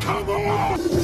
Come on!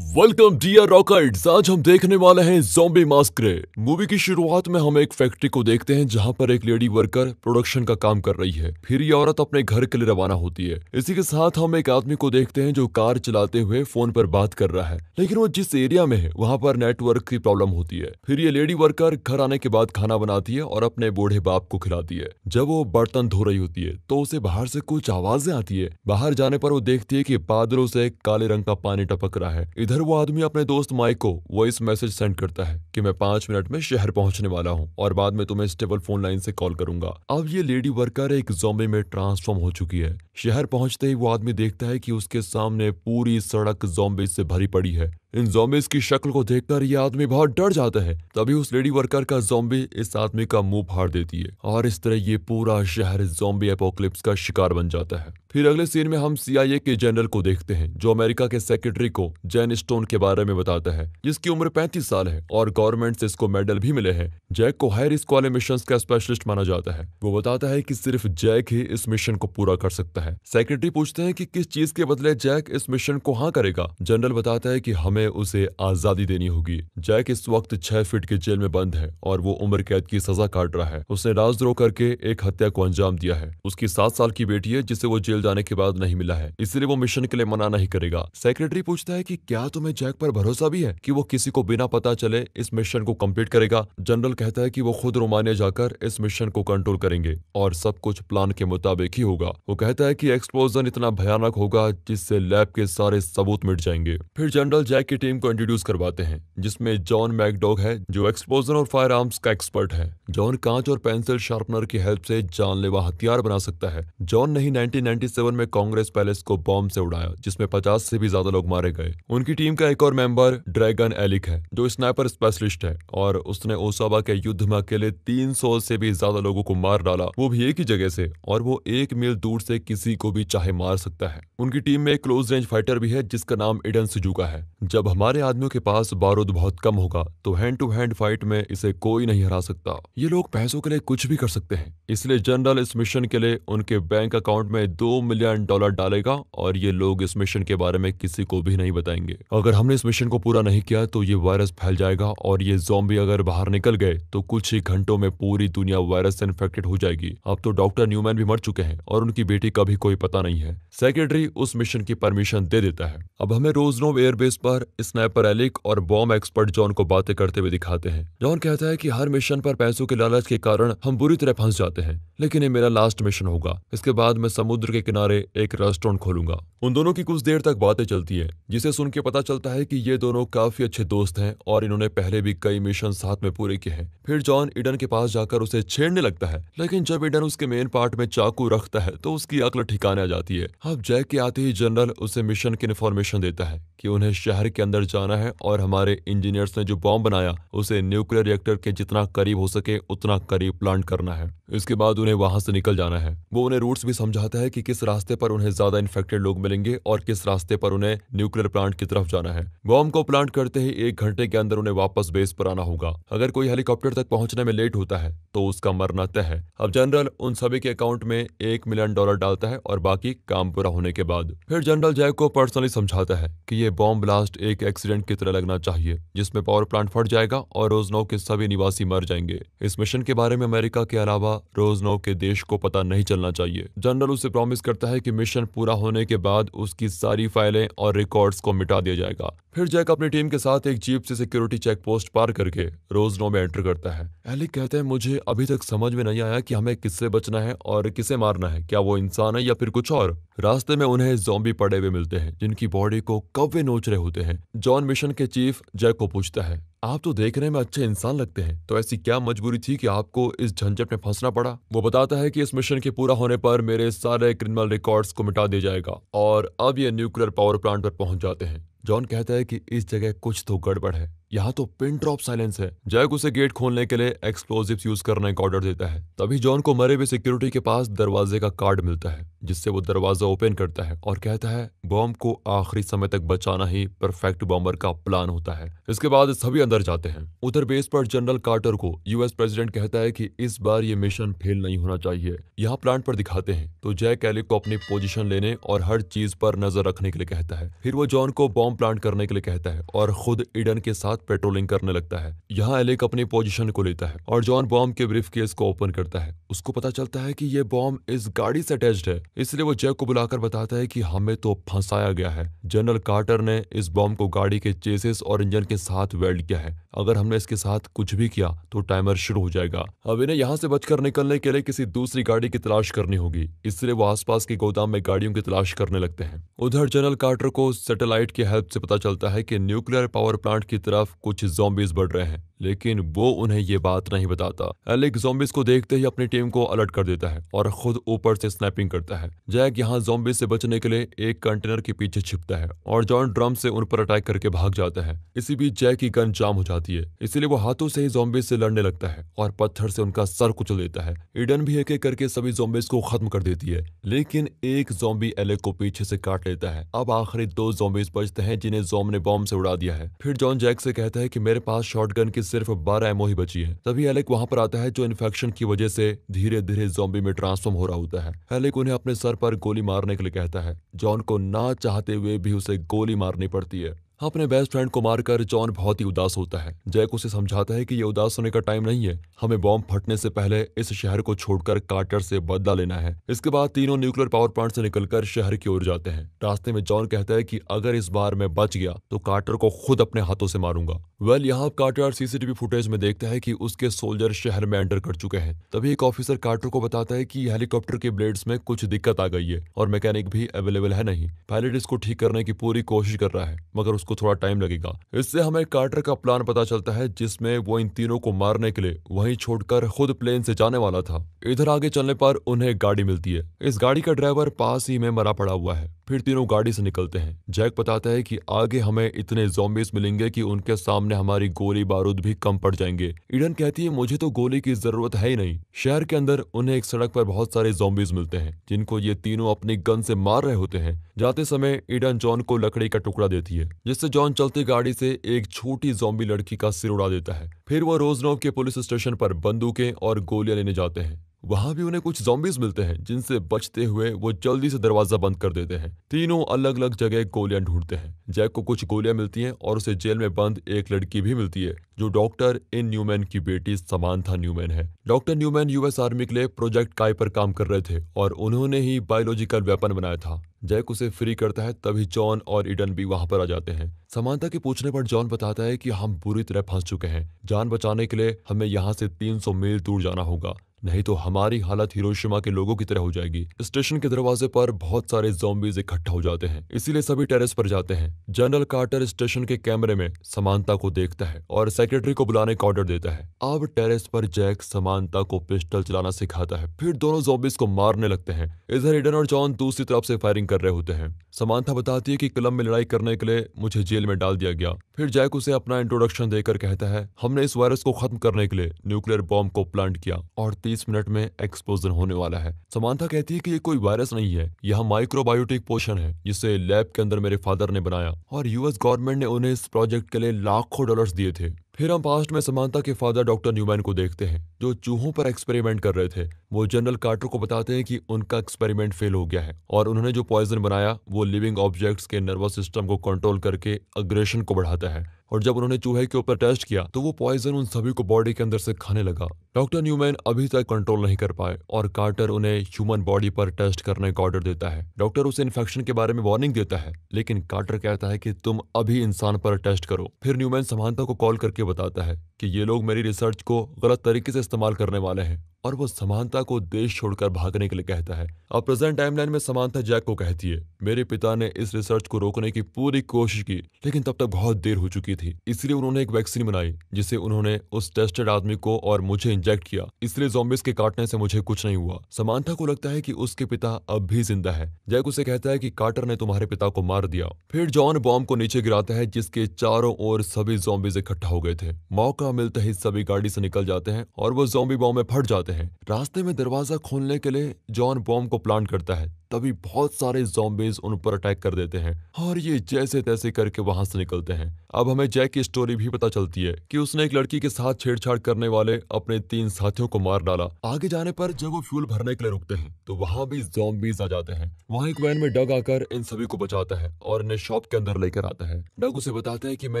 Welcome dear rockets आज हम देखने वाले हैं जोम्बी मास्क्रे मूवी की शुरुआत में हम एक फैक्ट्री को देखते हैं जहां पर एक लेडी वर्कर प्रोडक्शन का काम कर रही है फिर ये औरत अपने घर के लिए रवाना होती है इसी के साथ हम एक आदमी को देखते हैं जो कार चलाते हुए फोन पर बात कर रहा है लेकिन वो जिस एरिया में है वहाँ पर नेटवर्क की प्रॉब्लम होती है फिर ये लेडी वर्कर घर आने के बाद खाना बनाती है और अपने बूढ़े बाप को खिलाती है जब वो बर्तन धो रही होती है तो उसे बाहर से कुछ आवाजें आती है बाहर जाने पर वो देखती है की बादलों से काले रंग का पानी टपक रहा है इधर फिर वो आदमी अपने दोस्त माइक को वॉइस मैसेज सेंड करता है कि मैं पांच मिनट में शहर पहुंचने वाला हूँ और बाद में तुम्हें स्टेबल फोन लाइन से कॉल करूंगा अब ये लेडी वर्कर एक जोम्बे में ट्रांसफॉर्म हो चुकी है शहर पहुंचते ही वो आदमी देखता है कि उसके सामने पूरी सड़क जोम्बे से भरी पड़ी है इन जोम्बिस की शक्ल को देखकर ये आदमी बहुत डर जाता है तभी उस लेडी वर्कर का जोम्बी इस आदमी का मुंह फाड़ देती है और इस तरह ये पूरा शहर जोम्बी एपोक्लिप्स का शिकार बन जाता है फिर अगले सीन में हम सीआईए के जनरल को देखते हैं जो अमेरिका के सेक्रेटरी को जैन स्टोन के बारे में बताता है जिसकी उम्र पैंतीस साल है और गवर्नमेंट से इसको मेडल भी मिले हैं जैक को हायर रिस्क वाले मिशन का स्पेशलिस्ट माना जाता है वो बताता है की सिर्फ जैक ही इस मिशन को पूरा कर सकता है सेक्रेटरी पूछते हैं की किस चीज के बदले जैक इस मिशन को हाँ करेगा जनरल बताता है की हमें में उसे आजादी देनी होगी जैक इस वक्त छह फीट के जेल में बंद है और वो उम्र कैद की सजा काट रहा है उसने राजद्रोह करके एक हत्या को अंजाम दिया है उसकी सात साल की बेटी है जिसे वो जेल जाने के बाद नहीं मिला है इसलिए वो मिशन के लिए मना नहीं करेगा सेक्रेटरी पूछता है की क्या तुम्हें जैक पर भरोसा भी है की वो किसी को बिना पता चले इस मिशन को कम्प्लीट करेगा जनरल कहता है की वो खुद रोमानिया जाकर इस मिशन को कंट्रोल करेंगे और सब कुछ प्लान के मुताबिक ही होगा वो कहता है की एक्सप्लोजन इतना भयानक होगा जिससे लैब के सारे सबूत मिट जाएंगे फिर जनरल जैक की टीम को इंट्रोड्यूस करवाते हैं जिसमें जॉन मैकडॉग है जो एक्सप्लोजन और फायर आर्म्स का एक्सपर्ट है जॉन कांच और पेंसिल शार्पनर की हेल्प से जानलेवा हथियार बना सकता है जॉन ने ही 1997 में कांग्रेस पैलेस को बॉम्ब से उड़ाया जिसमें 50 से भी ज्यादा लोग मारे गए उनकी टीम का एक और मेंबर ड्रैगन एलिक है जो स्नाइपर स्पेशलिस्ट है और उसने ओसाबा के युद्ध में अकेले तीन से भी ज्यादा लोगों को मार डाला वो भी एक ही जगह से और वो एक मील दूर से किसी को भी चाहे मार सकता है उनकी टीम में एक क्लोज रेंज फाइटर भी है जिसका नाम इडन सुजुका है जब जब हमारे आदमियों के पास बारूद बहुत कम होगा तो हैंड टू हैंड फाइट में इसे कोई नहीं हरा सकता ये लोग पैसों के लिए कुछ भी कर सकते हैं इसलिए जनरल इस मिशन के लिए उनके बैंक अकाउंट में दो मिलियन डॉलर डालेगा और ये लोग इस मिशन के बारे में किसी को भी नहीं बताएंगे अगर हमने इस मिशन को पूरा नहीं किया तो ये वायरस फैल जाएगा और ये जोम्बी अगर बाहर निकल गए तो कुछ ही घंटों में पूरी दुनिया वायरस से इन्फेक्टेड हो जाएगी अब तो डॉक्टर न्यूमैन भी मर चुके हैं और उनकी बेटी का भी कोई पता नहीं है सेक्रेटरी उस मिशन की परमिशन दे देता है अब हमें रोजनोव एयरबेस पर स्नाइपर एलिक और बॉम्ब एक्सपर्ट जॉन को बातें करते हुए दिखाते हैं जॉन कहता है कि हर मिशन पर पैसों के लालच के कारण हम बुरी तरह फंस जाते हैं लेकिन ये मेरा लास्ट मिशन होगा इसके बाद मैं समुद्र के किनारे एक रेस्टोरेंट खोलूंगा उन दोनों की कुछ देर तक बातें चलती है जिसे सुन के पता चलता है की ये दोनों काफी अच्छे दोस्त है और इन्होंने पहले भी कई मिशन साथ में पूरे किए हैं फिर जॉन इडन के पास जाकर उसे छेड़ने लगता है लेकिन जब इडन उसके मेन पार्ट में चाकू रखता है तो उसकी अकल ठिकाने आ जाती है अब जैक के आते ही जनरल उसे मिशन की इन्फॉर्मेशन देता है कि उन्हें शहर के के अंदर जाना है और हमारे इंजीनियर्स ने जो बॉम्ब बनाया उसे न्यूक्लियर रिएक्टर के जितना करीब हो सके उतना करीब प्लांट करना है इसके बाद उन्हें वहां से निकल जाना है वो उन्हें रूट्स भी समझाता है कि किस रास्ते पर उन्हें ज्यादा इन्फेक्टेड लोग मिलेंगे और किस रास्ते पर उन्हें न्यूक्लियर प्लांट की तरफ जाना है बॉम्ब को प्लांट करते ही एक घंटे के अंदर उन्हें वापस बेस पर आना होगा अगर कोई हेलीकॉप्टर तक पहुंचने में लेट होता है तो उसका मरना तय है अब जनरल उन सभी के अकाउंट में एक मिलियन डॉलर डालता है और बाकी काम पूरा होने के बाद फिर जनरल जैक को पर्सनली समझाता है कि ये बॉम्ब ब्लास्ट एक एक्सीडेंट की तरह लगना चाहिए जिसमें पावर प्लांट फट जाएगा और रोजनौ के सभी निवासी मर जाएंगे इस मिशन के बारे में अमेरिका के अलावा रोजनौ के देश को पता नहीं चलना चाहिए जनरल उसे प्रॉमिस करता है कि मिशन पूरा होने के बाद उसकी सारी फाइलें और रिकॉर्ड्स को मिटा दिया जाएगा फिर जैक अपनी टीम के साथ एक जीप से सिक्योरिटी चेक पोस्ट पार करके रोजनो में एंटर करता है एलिक कहते हैं मुझे अभी तक समझ में नहीं आया कि हमें किससे बचना है और किसे मारना है क्या वो इंसान है या फिर कुछ और रास्ते में उन्हें जोम्बी पड़े हुए मिलते हैं जिनकी बॉडी को कब्वे नोच रहे होते हैं जॉन मिशन के चीफ जय को पूछता है आप तो देखने में अच्छे इंसान लगते हैं तो ऐसी क्या मजबूरी थी कि आपको इस झंझट में फंसना पड़ा वो बताता है कि इस मिशन के पूरा होने पर मेरे सारे क्रिमिनल रिकॉर्ड्स को मिटा दिया जाएगा और अब ये न्यूक्लियर पावर प्लांट पर पहुंच जाते हैं जॉन कहता है कि इस जगह कुछ तो गड़बड़ है यहाँ तो पिन ड्रॉप साइलेंस है जैक उसे गेट खोलने के लिए एक्सप्लोजिव्स यूज करने का ऑर्डर देता है तभी जॉन को मरे हुए सिक्योरिटी के पास दरवाजे का कार्ड मिलता है जिससे वो दरवाजा ओपन करता है और कहता है बॉम्ब को आखिरी समय तक बचाना ही परफेक्ट बॉम्बर का प्लान होता है इसके बाद सभी अंदर जाते हैं उधर बेस पर जनरल कार्टर को यूएस प्रेसिडेंट कहता है कि इस बार ये मिशन फेल नहीं होना चाहिए यहाँ प्लांट पर दिखाते हैं तो जैक एलिक को अपनी पोजिशन लेने और हर चीज पर नजर रखने के लिए कहता है फिर वो जॉन को बॉम्ब प्लांट करने के लिए कहता है और खुद इडन के साथ साथ पेट्रोलिंग करने लगता है यहाँ एलेक अपनी पोजीशन को लेता है और जॉन बॉम्ब के ब्रीफ केस को ओपन करता है उसको पता चलता है कि ये बॉम्ब इस गाड़ी से अटैच है इसलिए वो जैक को बुलाकर बताता है कि हमें तो फंसाया गया है जनरल कार्टर ने इस बॉम्ब को गाड़ी के चेसेस और इंजन के साथ वेल्ड किया है अगर हमने इसके साथ कुछ भी किया तो टाइमर शुरू हो जाएगा अब इन्हें यहाँ से बचकर निकलने के लिए किसी दूसरी गाड़ी की तलाश करनी होगी इसलिए वो आसपास के गोदाम में गाड़ियों की तलाश करने लगते हैं उधर जनरल कार्टर को सैटेलाइट की हेल्प से पता चलता है कि न्यूक्लियर पावर प्लांट की तरफ कुछ जोम्बिस बढ़ रहे हैं लेकिन वो उन्हें ये बात नहीं बताता एलेक जोम्बिस को देखते ही अपनी टीम को अलर्ट कर देता है और खुद ऊपर से स्नैपिंग करता है जैक यहाँ जोम्बिस से बचने के लिए एक कंटेनर के पीछे छिपता है और जॉन ड्रम से उन पर अटैक करके भाग जाता है इसी बीच जैक की गन जाम हो जाती आती है इसलिए वो हाथों से ही जोम्बिस से लड़ने लगता है और पत्थर से उनका सर कुचल देता है इडन भी एक एक करके सभी जोम्बिस को खत्म कर देती है लेकिन एक जोम्बी एलेक को पीछे से काट लेता है अब आखिरी दो जोम्बिस बचते हैं जिन्हें जोम ने बॉम्ब से उड़ा दिया है फिर जॉन जैक से कहता है की मेरे पास शॉर्ट की सिर्फ बारह एमओ ही बची है तभी एलेक वहाँ पर आता है जो इन्फेक्शन की वजह से धीरे धीरे जोम्बी में ट्रांसफॉर्म हो रहा होता है एलेक उन्हें अपने सर पर गोली मारने के लिए कहता है जॉन को ना चाहते हुए भी उसे गोली मारनी पड़ती है अपने बेस्ट फ्रेंड को मारकर जॉन बहुत ही उदास होता है जैक उसे समझाता है कि ये उदास होने का टाइम नहीं है हमें बॉम्ब फटने से पहले इस शहर को छोड़कर कार्टर से बदला लेना है इसके बाद तीनों न्यूक्लियर पावर प्लांट से निकलकर शहर की ओर जाते हैं रास्ते में जॉन कहता है कि अगर इस बार मैं बच गया तो कार्टर को खुद अपने हाथों से मारूंगा वेल यहाँ कार्टर सीसीटीवी फुटेज में देखता है की उसके सोल्जर शहर में एंटर कर चुके हैं तभी एक ऑफिसर कार्टर को बताता है की हेलीकॉप्टर के ब्लेड्स में कुछ दिक्कत आ गई है और मैकेनिक भी अवेलेबल है नहीं पायलट इसको ठीक करने की पूरी कोशिश कर रहा है मगर उसको को थोड़ा टाइम लगेगा इससे हमें कार्टर का प्लान पता चलता है जिसमें वो इन तीनों को मारने के लिए वहीं छोड़कर खुद प्लेन से जाने वाला था इधर आगे चलने पर उन्हें गाड़ी मिलती है इस गाड़ी का ड्राइवर पास ही में मरा पड़ा हुआ है फिर तीनों गाड़ी से निकलते हैं जैक बताता है कि आगे हमें इतने जोम्बिस मिलेंगे कि उनके सामने हमारी गोली बारूद भी कम पड़ जाएंगे इडन कहती है मुझे तो गोली की जरूरत है ही नहीं शहर के अंदर उन्हें एक सड़क पर बहुत सारे जोम्बिस मिलते हैं जिनको ये तीनों अपनी गन से मार रहे होते हैं जाते समय इडन जॉन को लकड़ी का टुकड़ा देती है जिससे जॉन चलती गाड़ी से एक छोटी जोम्बी लड़की का सिर उड़ा देता है फिर वो रोजनोव के पुलिस स्टेशन पर बंदूकें और गोलियां लेने जाते हैं वहां भी उन्हें कुछ जोम्बिस मिलते हैं जिनसे बचते हुए वो जल्दी से दरवाजा बंद कर देते हैं तीनों अलग अलग जगह गोलियां ढूंढते हैं जैक को कुछ गोलियां मिलती हैं और उसे जेल में बंद एक लड़की भी मिलती है जो डॉक्टर इन न्यूमैन की बेटी समानथा न्यूमैन है डॉक्टर न्यूमैन यूएस आर्मी के लिए प्रोजेक्ट काय पर काम कर रहे थे और उन्होंने ही बायोलॉजिकल वेपन बनाया था जैक उसे फ्री करता है तभी जॉन और इडन भी वहां पर आ जाते हैं समानता के पूछने पर जॉन बताता है कि हम बुरी तरह फंस चुके हैं जान बचाने के लिए हमें यहाँ से 300 मील दूर जाना होगा नहीं तो हमारी हालत हिरोशिमा के लोगों की तरह हो जाएगी स्टेशन के दरवाजे पर बहुत सारे जोम्बीज इकट्ठा हो जाते हैं इसीलिए सभी टेरेस पर जाते हैं जनरल कार्टर स्टेशन के कैमरे में समानता को देखता है और सेक्रेटरी को बुलाने का ऑर्डर देता है अब टेरेस पर जैक समानता को पिस्टल चलाना सिखाता है फिर दोनों जोम्बीज को मारने लगते हैं इधर इडन और जॉन दूसरी तरफ से फायरिंग कर रहे होते हैं समानता बताती है की कलम में लड़ाई करने के लिए मुझे जेल में डाल दिया गया फिर जैक उसे अपना इंट्रोडक्शन देकर कहता है हमने इस वायरस को खत्म करने के लिए न्यूक्लियर बॉम्ब को प्लांट किया और 30 मिनट में एक्सप्लोजन होने वाला है समानता कहती है कि ये कोई वायरस नहीं है यह माइक्रोबायोटिक पोषण है जिसे लैब के अंदर मेरे फादर ने बनाया और यूएस गवर्नमेंट ने उन्हें इस प्रोजेक्ट के लिए लाखों डॉलर दिए थे फिर हम पास्ट में समानता के फादर डॉक्टर न्यूमैन को देखते हैं जो चूहों पर एक्सपेरिमेंट कर रहे थे वो जनरल कार्टर को बताते हैं कि उनका एक्सपेरिमेंट फेल हो गया है और उन्होंने जो पॉइजन बनाया वो लिविंग ऑब्जेक्ट्स के नर्वस सिस्टम को कंट्रोल करके अग्रेशन को बढ़ाता है और जब उन्होंने चूहे के ऊपर टेस्ट किया तो वो पॉइजन उन सभी को बॉडी के अंदर से खाने लगा डॉक्टर न्यूमैन अभी तक कंट्रोल नहीं कर पाए और कार्टर उन्हें ह्यूमन बॉडी पर टेस्ट करने का ऑर्डर देता है डॉक्टर उसे इन्फेक्शन के बारे में वार्निंग देता है लेकिन कार्टर कहता है कि तुम अभी इंसान पर टेस्ट करो फिर न्यूमैन समानता को कॉल करके करके बताता है कि ये लोग मेरी रिसर्च को गलत तरीके से इस्तेमाल करने वाले हैं और वो समानता को देश छोड़कर भागने के लिए कहता है अब प्रेजेंट टाइमलाइन में समानता जैक को कहती है मेरे पिता ने इस रिसर्च को रोकने की पूरी कोशिश की लेकिन तब तक बहुत देर हो चुकी थी इसलिए उन्होंने एक वैक्सीन बनाई जिसे उन्होंने उस टेस्टेड आदमी को और मुझे इंजेक्ट किया इसलिए जोम्बिस के काटने से मुझे कुछ नहीं हुआ समानता को लगता है की उसके पिता अब भी जिंदा है जैक उसे कहता है की कार्टर ने तुम्हारे पिता को मार दिया फिर जॉन बॉम्ब को नीचे गिराता है जिसके चारों ओर सभी जोम्बिस इकट्ठा हो गए थे मौका ना मिलते ही सभी गाड़ी से निकल जाते हैं और वो जोम्बी बॉम्ब में फट जाते हैं रास्ते में दरवाजा खोलने के लिए जॉन बॉम्ब को प्लांट करता है तभी बहुत सारे जॉम्बीज उन पर अटैक कर देते हैं और ये जैसे तैसे करके वहां से निकलते हैं अब हमें जैक की स्टोरी भी पता चलती है कि उसने एक लड़की के साथ छेड़छाड़ करने वाले अपने तीन साथियों को मार डाला आगे जाने पर जब वो फ्यूल भरने के लिए रुकते हैं तो वहां भी जॉम्बीज आ जाते हैं वहाँ एक वैन में डग आकर इन सभी को बचाता है और इन्हें शॉप के अंदर लेकर आता है डग उसे बताते हैं की मैं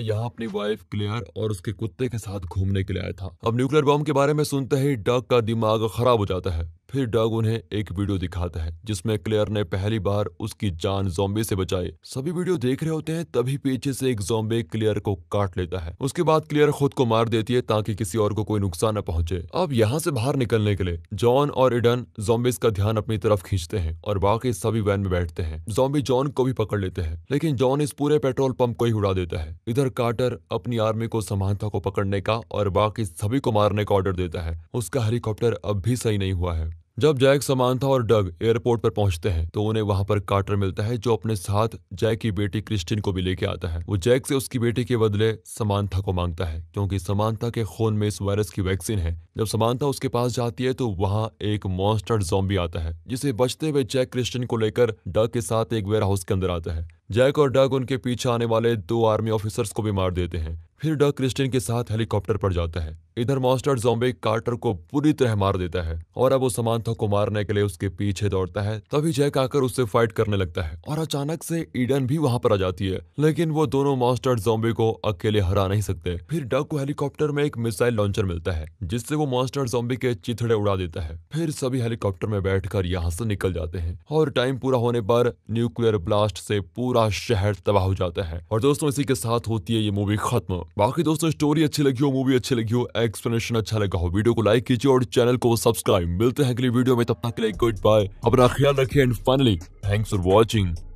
यहाँ अपनी वाइफ क्लियर और उसके कुत्ते के साथ घूमने के लिए आया था अब न्यूक्लियर बॉम्ब के बारे में सुनते ही डग का दिमाग खराब हो जाता है फिर डग उन्हें एक वीडियो दिखाता है जिसमें क्लेयर ने पहली बार उसकी जान जोम्बे से बचाई सभी वीडियो देख रहे होते हैं तभी पीछे से एक जोम्बे क्लेयर को काट लेता है उसके बाद क्लेयर खुद को मार देती है ताकि किसी और को कोई नुकसान न पहुंचे अब यहाँ से बाहर निकलने के लिए जॉन और इडन जोम्बिस का ध्यान अपनी तरफ खींचते हैं और बाकी सभी वैन में बैठते हैं जोम्बी जॉन को भी पकड़ लेते हैं लेकिन जॉन इस पूरे पेट्रोल पंप को ही उड़ा देता है इधर कार्टर अपनी आर्मी को समानता को पकड़ने का और बाकी सभी को मारने का ऑर्डर देता है उसका हेलीकॉप्टर अब भी सही नहीं हुआ है जब जैक समानता और डग एयरपोर्ट पर पहुंचते हैं तो उन्हें वहां पर कार्टर मिलता है जो अपने साथ जैक की बेटी क्रिस्टिन को भी लेके आता है वो जैक से उसकी बेटी के बदले समानता को मांगता है क्योंकि समानता के खून में इस वायरस की वैक्सीन है जब समानता उसके पास जाती है तो वहाँ एक मॉन्स्टर जॉम्बी आता है जिसे बचते हुए जैक क्रिस्टिन को लेकर डग के साथ एक वेयर हाउस के अंदर आता है जैक और डग उनके पीछे आने वाले दो आर्मी ऑफिसर्स को भी मार देते हैं फिर डग क्रिस्टिन के साथ हेलीकॉप्टर पर जाता है इधर मॉन्स्टर जोम्बे कार्टर को बुरी तरह मार देता है और अब वो समानथा को मारने के लिए उसके पीछे दौड़ता है तभी जैक आकर उससे फाइट करने लगता है और अचानक से ईडन भी वहां पर आ जाती है लेकिन वो दोनों मॉन्स्टर जोम्बे को अकेले हरा नहीं सकते फिर डग को हेलीकॉप्टर में एक मिसाइल लॉन्चर मिलता है जिससे वो मॉन्स्टर जोम्बे के चिथड़े उड़ा देता है फिर सभी हेलीकॉप्टर में बैठकर यहाँ से निकल जाते हैं और टाइम पूरा होने पर न्यूक्लियर ब्लास्ट से पूरा पूरा शहर तबाह हो जाता है और दोस्तों इसी के साथ होती है ये मूवी खत्म बाकी दोस्तों स्टोरी अच्छी लगी हो मूवी अच्छी लगी हो एक्सप्लेनेशन अच्छा लगा हो वीडियो को लाइक कीजिए और चैनल को सब्सक्राइब मिलते हैं अगली वीडियो में तब तक के लिए गुड बाय अपना ख्याल रखिए and finally thanks for watching